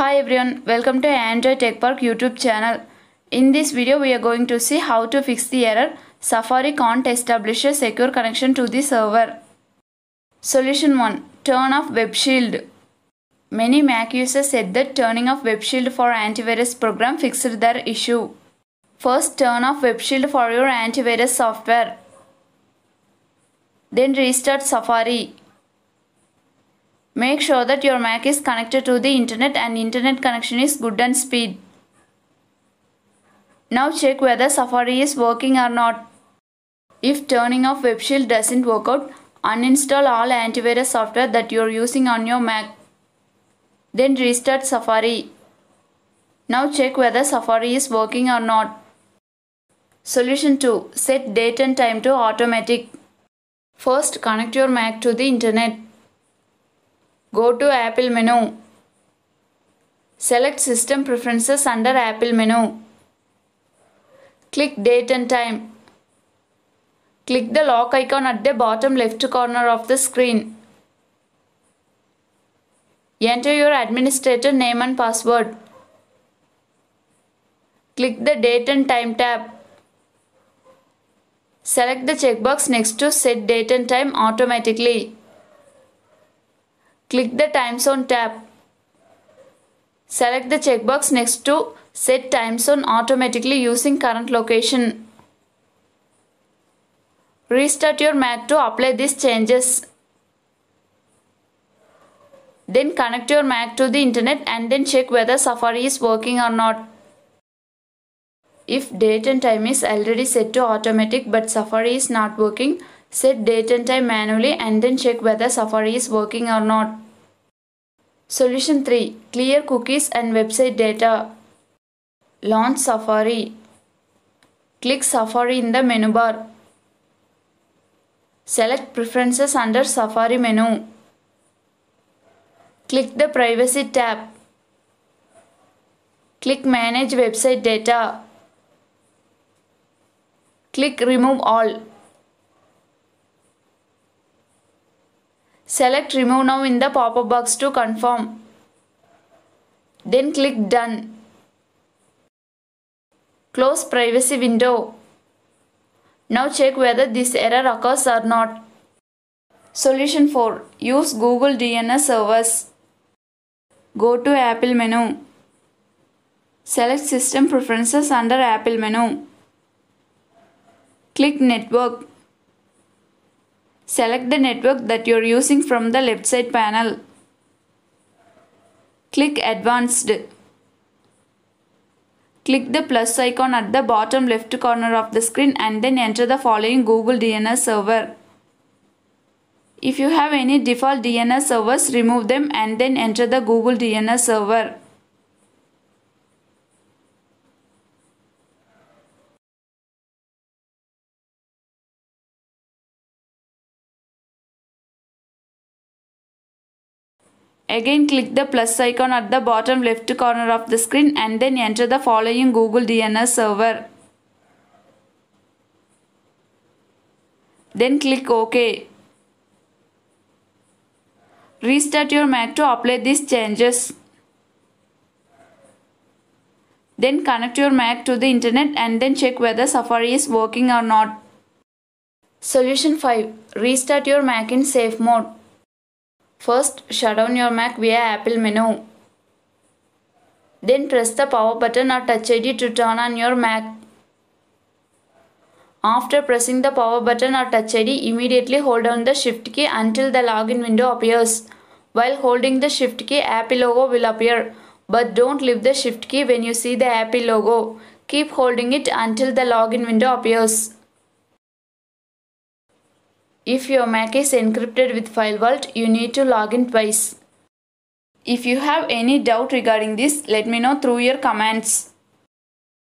Hi everyone, welcome to Android Tech Park YouTube channel. In this video, we are going to see how to fix the error Safari can't establish a secure connection to the server. Solution 1. Turn off Web Shield. Many Mac users said that turning off Web Shield for antivirus program fixed their issue. First, turn off Web Shield for your antivirus software. Then restart Safari. Make sure that your Mac is connected to the internet and internet connection is good and speed. Now check whether Safari is working or not. If turning off Web Shield doesn't work out, uninstall all antivirus software that you're using on your Mac. Then restart Safari. Now check whether Safari is working or not. Solution 2. Set date and time to automatic. First, connect your Mac to the internet. Go to Apple menu. Select System Preferences under Apple menu. Click Date and Time. Click the lock icon at the bottom left corner of the screen. Enter your administrator name and password. Click the Date and Time tab. Select the checkbox next to Set Date and Time automatically. Click the time zone tab. Select the checkbox next to set time zone automatically using current location. Restart your Mac to apply these changes. Then connect your Mac to the internet and then check whether Safari is working or not. If date and time is already set to automatic but Safari is not working, Set date and time manually and then check whether Safari is working or not. Solution 3. Clear cookies and website data. Launch Safari. Click Safari in the menu bar. Select Preferences under Safari menu. Click the Privacy tab. Click Manage Website Data. Click Remove All. Select remove now in the pop-up box to confirm. Then click done. Close privacy window. Now check whether this error occurs or not. Solution 4. Use Google DNS servers. Go to Apple menu. Select System Preferences under Apple menu. Click Network. Select the network that you are using from the left side panel. Click Advanced. Click the plus icon at the bottom left corner of the screen and then enter the following Google DNS server. If you have any default DNS servers, remove them and then enter the Google DNS server. Again click the plus icon at the bottom left corner of the screen and then enter the following Google DNS server. Then click OK. Restart your Mac to apply these changes. Then connect your Mac to the internet and then check whether Safari is working or not. Solution 5. Restart your Mac in safe mode. First, shut down your Mac via Apple menu. Then press the power button or touch ID to turn on your Mac. After pressing the power button or touch ID, immediately hold down the shift key until the login window appears. While holding the shift key, Apple logo will appear. But don't leave the shift key when you see the Apple logo. Keep holding it until the login window appears. If your Mac is encrypted with FileVault, you need to log in twice. If you have any doubt regarding this, let me know through your comments.